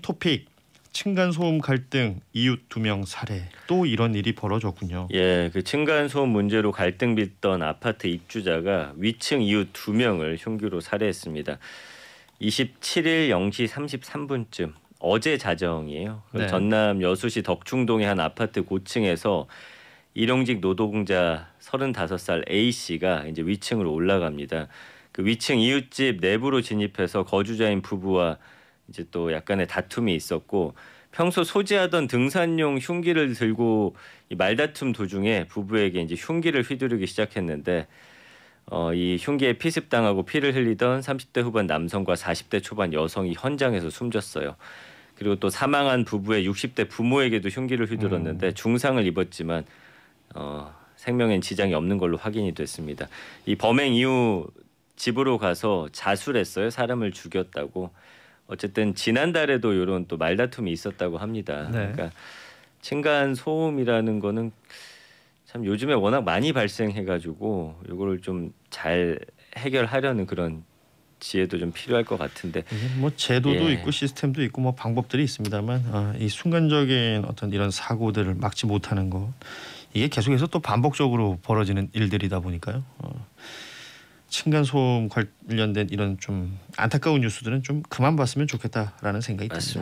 토픽 층간 소음 갈등 이웃 두 명 살해 또 이런 일이 벌어졌군요. 예, 그 층간 소음 문제로 갈등 빚던 아파트 입주자가 위층 이웃 두 명을 흉기로 살해했습니다. 27일 0시 33분쯤 어제 자정이에요. 네. 전남 여수시 덕충동의 한 아파트 고층에서 일용직 노동자 35살 A 씨가 이제 위층으로 올라갑니다. 그 위층 이웃집 내부로 진입해서 거주자인 부부와 이제 또 약간의 다툼이 있었고 평소 소지하던 등산용 흉기를 들고 이 말다툼 도중에 부부에게 이제 흉기를 휘두르기 시작했는데 어, 이 흉기에 피습당하고 피를 흘리던 30대 후반 남성과 40대 초반 여성이 현장에서 숨졌어요. 그리고 또 사망한 부부의 60대 부모에게도 흉기를 휘두렀는데 음. 중상을 입었지만 어, 생명엔 지장이 없는 걸로 확인이 됐습니다. 이 범행 이후 집으로 가서 자술했어요 사람을 죽였다고. 어쨌든 지난달에도 이런 또 말다툼이 있었다고 합니다. 네. 그러니까 층간 소음이라는 거는 참 요즘에 워낙 많이 발생해가지고 이거를 좀 잘 해결하려는 그런 지혜도 좀 필요할 것 같은데 예, 뭐 제도도 예. 있고 시스템도 있고 뭐 방법들이 있습니다만 아, 이 순간적인 어떤 이런 사고들을 막지 못하는 거 이게 계속해서 또 반복적으로 벌어지는 일들이다 보니까요. 어. 층간소음 관련된 이런 좀 안타까운 뉴스들은 좀 그만 봤으면 좋겠다라는 생각이 듭니다.